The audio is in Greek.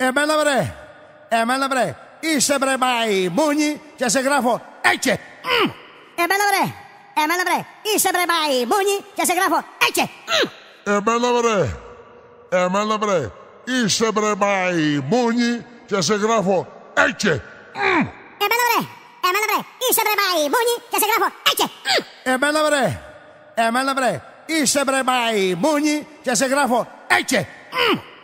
Εμένα βρε, εμένα βρε, είσαι βρε μαϊμούνι και σε γράφω έτσι. Mm. Εμένα βρε, εμένα βρε, είσαι βρε μαϊμούνι και σε γράφω έτσι. Mm. Εμένα βρε, εμένα βρε, είσαι βρε μαϊμούνι και σε γράφω έτσι. Mm. Εμένα βρε, εμένα βρε, είσαι βρε μαϊμούνι και σε γράφω έτσι. Εμένα βρε, εμένα βρε, είσαι βρε μαϊμούνι και σε γράφω έτσι.